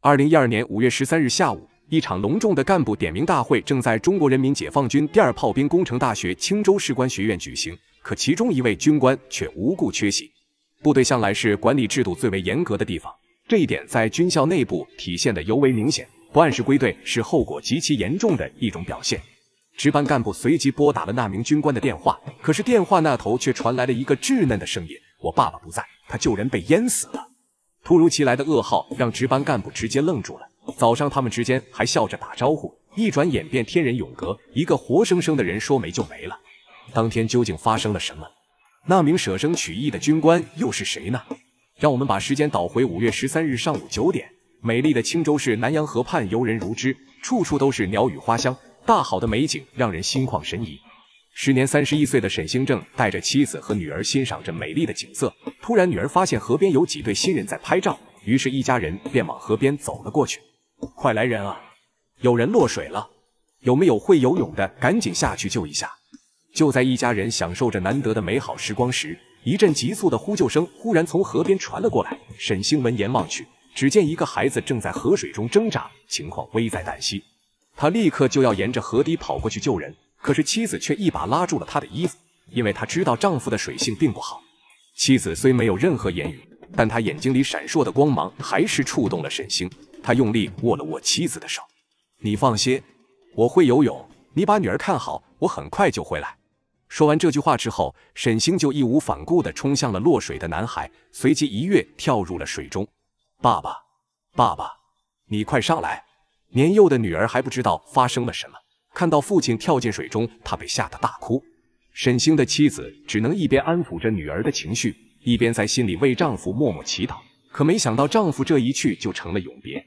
二零一二年五月十三日下午，一场隆重的干部点名大会正在中国人民解放军第二炮兵工程大学青州士官学院举行。可其中一位军官却无故缺席。部队向来是管理制度最为严格的地方，这一点在军校内部体现的尤为明显。不按时归队是后果极其严重的一种表现。值班干部随即拨打了那名军官的电话，可是电话那头却传来了一个稚嫩的声音：“我爸爸不在，他救人被淹死了。”突如其来的噩耗让值班干部直接愣住了。早上他们之间还笑着打招呼，一转眼便天人永隔，一个活生生的人说没就没了。当天究竟发生了什么？那名舍生取义的军官又是谁呢？让我们把时间倒回五月十三日上午九点，美丽的青州市南阳河畔游人如织，处处都是鸟语花香，大好的美景让人心旷神怡。时年三十一岁的沈兴正带着妻子和女儿欣赏着美丽的景色，突然女儿发现河边有几对新人在拍照，于是一家人便往河边走了过去。快来人啊！有人落水了！有没有会游泳的？赶紧下去救一下！就在一家人享受着难得的美好时光时，一阵急促的呼救声忽然从河边传了过来。沈兴闻言望去，只见一个孩子正在河水中挣扎，情况危在旦夕。他立刻就要沿着河堤跑过去救人。可是妻子却一把拉住了他的衣服，因为她知道丈夫的水性并不好。妻子虽没有任何言语，但她眼睛里闪烁的光芒还是触动了沈星。他用力握了握妻子的手：“你放心，我会游泳，你把女儿看好，我很快就回来。”说完这句话之后，沈星就义无反顾地冲向了落水的男孩，随即一跃跳入了水中。“爸爸，爸爸，你快上来！”年幼的女儿还不知道发生了什么。看到父亲跳进水中，他被吓得大哭。沈星的妻子只能一边安抚着女儿的情绪，一边在心里为丈夫默默祈祷。可没想到，丈夫这一去就成了永别。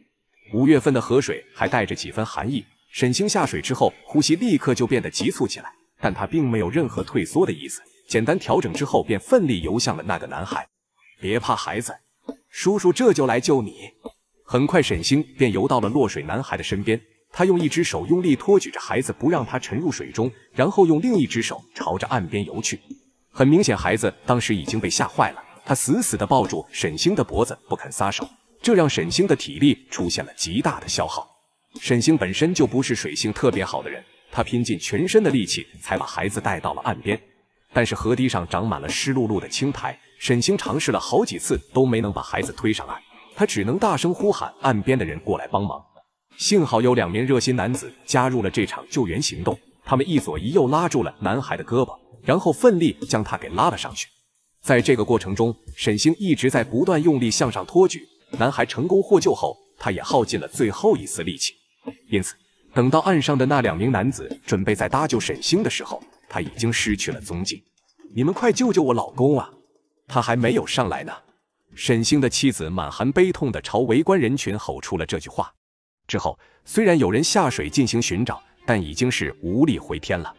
五月份的河水还带着几分寒意，沈星下水之后，呼吸立刻就变得急促起来。但他并没有任何退缩的意思，简单调整之后，便奋力游向了那个男孩。别怕，孩子，叔叔这就来救你。很快，沈星便游到了落水男孩的身边。他用一只手用力托举着孩子，不让他沉入水中，然后用另一只手朝着岸边游去。很明显，孩子当时已经被吓坏了，他死死地抱住沈星的脖子，不肯撒手，这让沈星的体力出现了极大的消耗。沈星本身就不是水性特别好的人，他拼尽全身的力气才把孩子带到了岸边。但是河堤上长满了湿漉漉的青苔，沈星尝试了好几次都没能把孩子推上岸，他只能大声呼喊岸边的人过来帮忙。幸好有两名热心男子加入了这场救援行动，他们一左一右拉住了男孩的胳膊，然后奋力将他给拉了上去。在这个过程中，沈星一直在不断用力向上托举。男孩成功获救后，他也耗尽了最后一丝力气。因此，等到岸上的那两名男子准备再搭救沈星的时候，他已经失去了踪迹。你们快救救我老公啊！他还没有上来呢。沈星的妻子满含悲痛地朝围观人群吼出了这句话。之后，虽然有人下水进行寻找，但已经是无力回天了。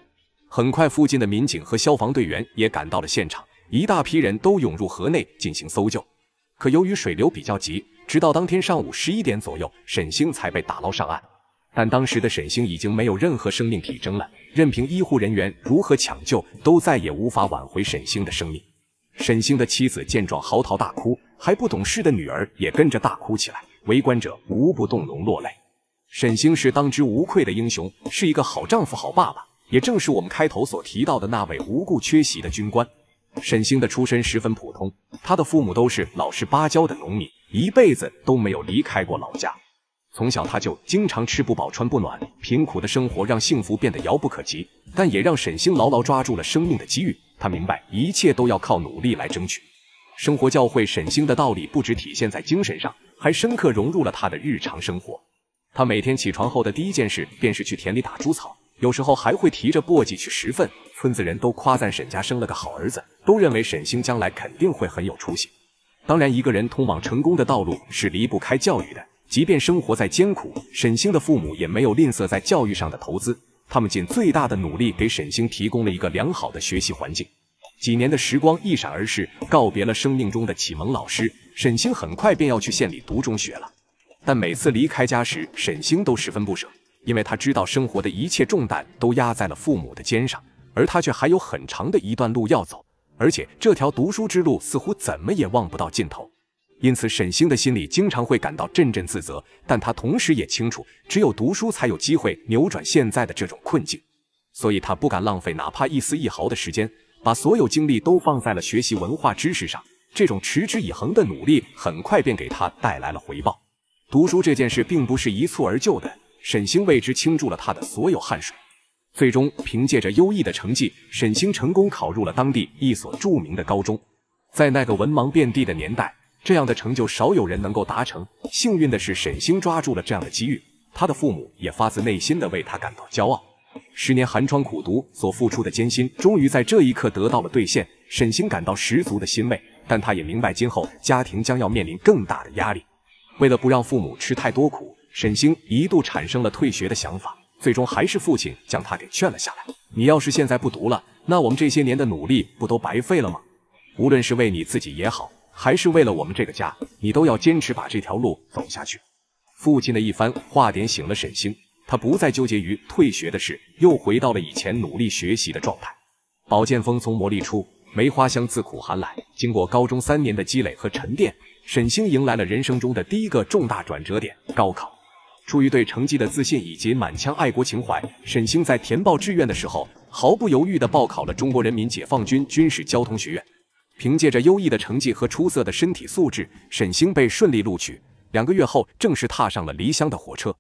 很快，附近的民警和消防队员也赶到了现场，一大批人都涌入河内进行搜救。可由于水流比较急，直到当天上午十一点左右，沈星才被打捞上岸。但当时的沈星已经没有任何生命体征了，任凭医护人员如何抢救，都再也无法挽回沈星的生命。沈星的妻子见状嚎啕大哭，还不懂事的女儿也跟着大哭起来，围观者无不动容落泪。沈星是当之无愧的英雄，是一个好丈夫、好爸爸。也正是我们开头所提到的那位无故缺席的军官。沈星的出身十分普通，他的父母都是老实巴交的农民，一辈子都没有离开过老家。从小，他就经常吃不饱、穿不暖，贫苦的生活让幸福变得遥不可及，但也让沈星牢牢抓住了生命的机遇。他明白，一切都要靠努力来争取。生活教会沈星的道理，不只体现在精神上，还深刻融入了他的日常生活。他每天起床后的第一件事便是去田里打猪草，有时候还会提着簸箕去拾粪。村子人都夸赞沈家生了个好儿子，都认为沈星将来肯定会很有出息。当然，一个人通往成功的道路是离不开教育的。即便生活在艰苦，沈星的父母也没有吝啬在教育上的投资，他们尽最大的努力给沈星提供了一个良好的学习环境。几年的时光一闪而逝，告别了生命中的启蒙老师，沈星很快便要去县里读中学了。但每次离开家时，沈星都十分不舍，因为他知道生活的一切重担都压在了父母的肩上，而他却还有很长的一段路要走，而且这条读书之路似乎怎么也望不到尽头。因此，沈星的心里经常会感到阵阵自责，但他同时也清楚，只有读书才有机会扭转现在的这种困境，所以他不敢浪费哪怕一丝一毫的时间，把所有精力都放在了学习文化知识上。这种持之以恒的努力，很快便给他带来了回报。读书这件事并不是一蹴而就的，沈星为之倾注了他的所有汗水，最终凭借着优异的成绩，沈星成功考入了当地一所著名的高中。在那个文盲遍地的年代，这样的成就少有人能够达成。幸运的是，沈星抓住了这样的机遇，他的父母也发自内心的为他感到骄傲。十年寒窗苦读所付出的艰辛，终于在这一刻得到了兑现，沈星感到十足的欣慰。但他也明白，今后家庭将要面临更大的压力。为了不让父母吃太多苦，沈星一度产生了退学的想法。最终还是父亲将他给劝了下来。你要是现在不读了，那我们这些年的努力不都白费了吗？无论是为你自己也好，还是为了我们这个家，你都要坚持把这条路走下去。父亲的一番话点醒了沈星，他不再纠结于退学的事，又回到了以前努力学习的状态。宝剑锋从磨砺出，梅花香自苦寒来。经过高中三年的积累和沉淀。沈星迎来了人生中的第一个重大转折点——高考。出于对成绩的自信以及满腔爱国情怀，沈星在填报志愿的时候毫不犹豫地报考了中国人民解放军军事交通学院。凭借着优异的成绩和出色的身体素质，沈星被顺利录取。两个月后，正式踏上了离乡的火车。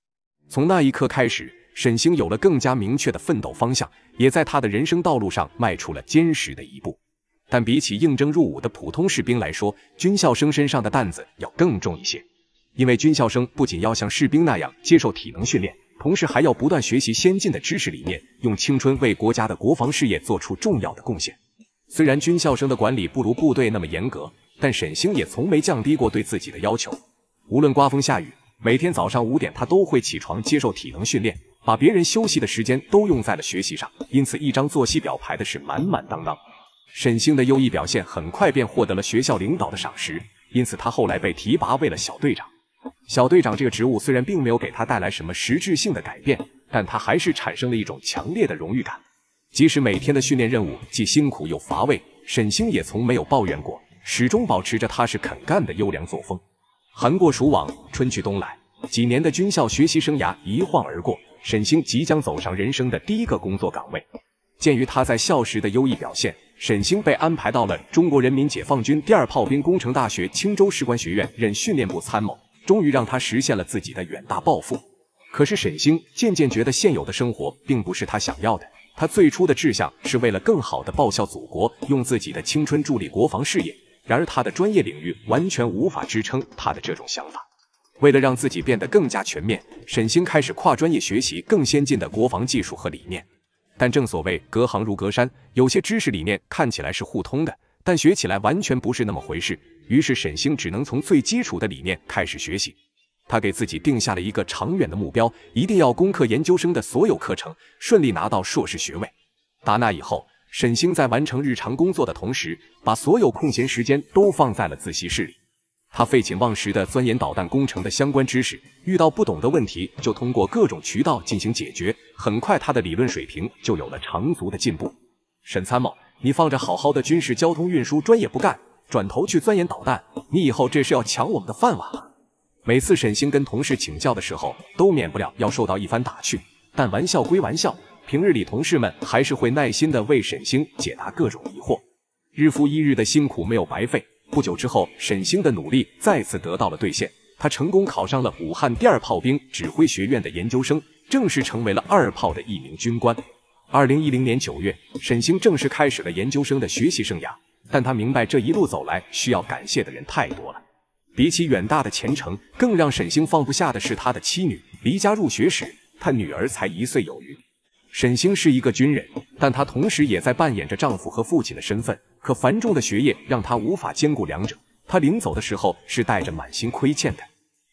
从那一刻开始，沈星有了更加明确的奋斗方向，也在他的人生道路上迈出了坚实的一步。但比起应征入伍的普通士兵来说，军校生身上的担子要更重一些。因为军校生不仅要像士兵那样接受体能训练，同时还要不断学习先进的知识理念，用青春为国家的国防事业做出重要的贡献。虽然军校生的管理不如部队那么严格，但沈星也从没降低过对自己的要求。无论刮风下雨，每天早上五点他都会起床接受体能训练，把别人休息的时间都用在了学习上，因此一张作息表排的是满满当当。沈星的优异表现很快便获得了学校领导的赏识，因此他后来被提拔为了小队长。小队长这个职务虽然并没有给他带来什么实质性的改变，但他还是产生了一种强烈的荣誉感。即使每天的训练任务既辛苦又乏味，沈星也从没有抱怨过，始终保持着踏实肯干的优良作风。寒过暑往，春去冬来，几年的军校学习生涯一晃而过，沈星即将走上人生的第一个工作岗位。鉴于他在校时的优异表现。沈星被安排到了中国人民解放军第二炮兵工程大学青州士官学院任训练部参谋，终于让他实现了自己的远大抱负。可是沈星渐渐觉得现有的生活并不是他想要的。他最初的志向是为了更好的报效祖国，用自己的青春助力国防事业。然而他的专业领域完全无法支撑他的这种想法。为了让自己变得更加全面，沈星开始跨专业学习更先进的国防技术和理念。但正所谓隔行如隔山，有些知识理念看起来是互通的，但学起来完全不是那么回事。于是沈星只能从最基础的理念开始学习。他给自己定下了一个长远的目标，一定要攻克研究生的所有课程，顺利拿到硕士学位。打那以后，沈星在完成日常工作的同时，把所有空闲时间都放在了自习室里。他废寝忘食地钻研导弹工程的相关知识，遇到不懂的问题就通过各种渠道进行解决。很快，他的理论水平就有了长足的进步。沈参谋，你放着好好的军事交通运输专业不干，转头去钻研导弹，你以后这是要抢我们的饭碗啊！每次沈星跟同事请教的时候，都免不了要受到一番打趣。但玩笑归玩笑，平日里同事们还是会耐心地为沈星解答各种疑惑。日复一日的辛苦没有白费。不久之后，沈星的努力再次得到了兑现，他成功考上了武汉第二炮兵指挥学院的研究生，正式成为了二炮的一名军官。二零一零年九月，沈星正式开始了研究生的学习生涯。但他明白，这一路走来需要感谢的人太多了。比起远大的前程，更让沈星放不下的是他的妻女。离家入学时，他女儿才一岁有余。沈星是一个军人。但她同时也在扮演着丈夫和父亲的身份，可繁重的学业让她无法兼顾两者。她临走的时候是带着满心亏欠的，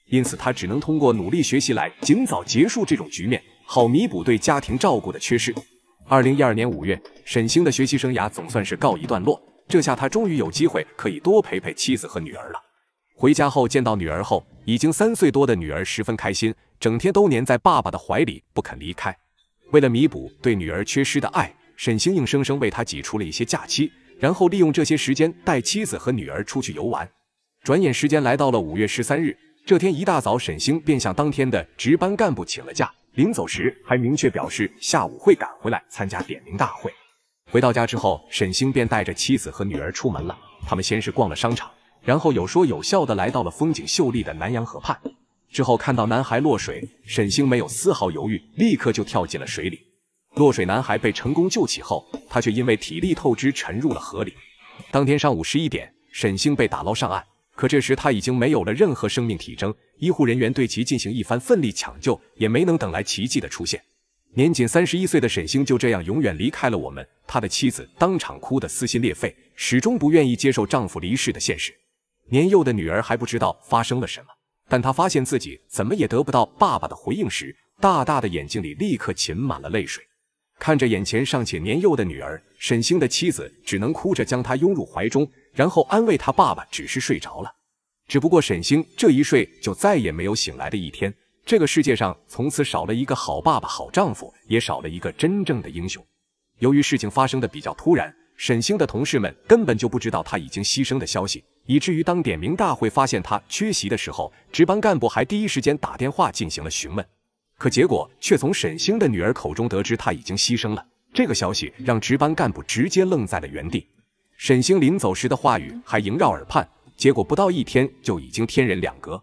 因此她只能通过努力学习来尽早结束这种局面，好弥补对家庭照顾的缺失。二零一二年五月，沈星的学习生涯总算是告一段落，这下他终于有机会可以多陪陪妻子和女儿了。回家后见到女儿后，已经三岁多的女儿十分开心，整天都黏在爸爸的怀里不肯离开。为了弥补对女儿缺失的爱。沈星硬生生为他挤出了一些假期，然后利用这些时间带妻子和女儿出去游玩。转眼时间来到了五月十三日，这天一大早，沈星便向当天的值班干部请了假，临走时还明确表示下午会赶回来参加点名大会。回到家之后，沈星便带着妻子和女儿出门了。他们先是逛了商场，然后有说有笑的来到了风景秀丽的南洋河畔。之后看到男孩落水，沈星没有丝毫犹豫，立刻就跳进了水里。落水男孩被成功救起后，他却因为体力透支沉入了河里。当天上午十一点，沈星被打捞上岸，可这时他已经没有了任何生命体征。医护人员对其进行一番奋力抢救，也没能等来奇迹的出现。年仅三十一岁的沈星就这样永远离开了我们。他的妻子当场哭得撕心裂肺，始终不愿意接受丈夫离世的现实。年幼的女儿还不知道发生了什么，但她发现自己怎么也得不到爸爸的回应时，大大的眼睛里立刻噙满了泪水。看着眼前尚且年幼的女儿，沈星的妻子只能哭着将她拥入怀中，然后安慰她爸爸只是睡着了。”只不过沈星这一睡就再也没有醒来的一天。这个世界上从此少了一个好爸爸、好丈夫，也少了一个真正的英雄。由于事情发生的比较突然，沈星的同事们根本就不知道他已经牺牲的消息，以至于当点名大会发现他缺席的时候，值班干部还第一时间打电话进行了询问。可结果却从沈星的女儿口中得知，他已经牺牲了。这个消息让值班干部直接愣在了原地。沈星临走时的话语还萦绕耳畔，结果不到一天就已经天人两隔。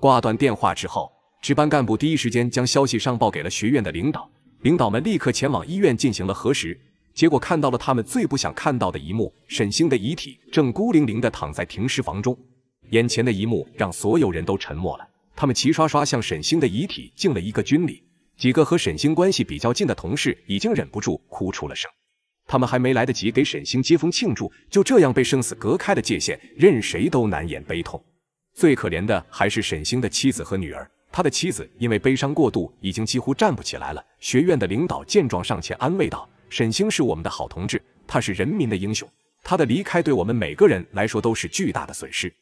挂断电话之后，值班干部第一时间将消息上报给了学院的领导，领导们立刻前往医院进行了核实。结果看到了他们最不想看到的一幕：沈星的遗体正孤零零地躺在停尸房中。眼前的一幕让所有人都沉默了。他们齐刷刷向沈星的遗体敬了一个军礼，几个和沈星关系比较近的同事已经忍不住哭出了声。他们还没来得及给沈星接风庆祝，就这样被生死隔开的界限，任谁都难掩悲痛。最可怜的还是沈星的妻子和女儿，他的妻子因为悲伤过度，已经几乎站不起来了。学院的领导见状上前安慰道：“沈星是我们的好同志，他是人民的英雄，他的离开对我们每个人来说都是巨大的损失。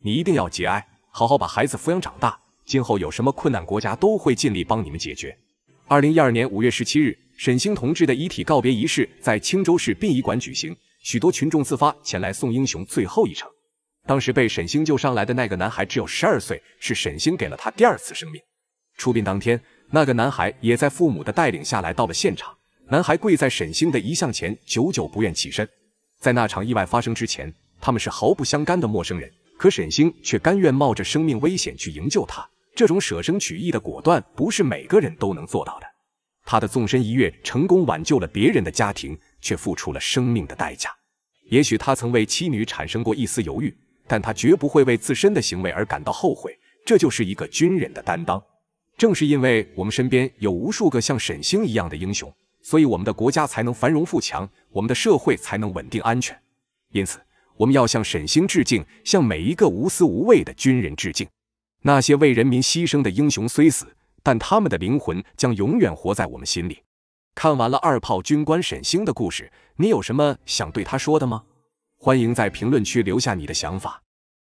你一定要节哀，好好把孩子抚养长大。”今后有什么困难，国家都会尽力帮你们解决。二零一二年五月十七日，沈星同志的遗体告别仪式在青州市殡仪馆举行，许多群众自发前来送英雄最后一程。当时被沈星救上来的那个男孩只有十二岁，是沈星给了他第二次生命。出殡当天，那个男孩也在父母的带领下来到了现场，男孩跪在沈星的遗像前，久久不愿起身。在那场意外发生之前，他们是毫不相干的陌生人，可沈星却甘愿冒着生命危险去营救他。这种舍生取义的果断，不是每个人都能做到的。他的纵身一跃，成功挽救了别人的家庭，却付出了生命的代价。也许他曾为妻女产生过一丝犹豫，但他绝不会为自身的行为而感到后悔。这就是一个军人的担当。正是因为我们身边有无数个像沈星一样的英雄，所以我们的国家才能繁荣富强，我们的社会才能稳定安全。因此，我们要向沈星致敬，向每一个无私无畏的军人致敬。那些为人民牺牲的英雄虽死，但他们的灵魂将永远活在我们心里。看完了二炮军官沈星的故事，你有什么想对他说的吗？欢迎在评论区留下你的想法。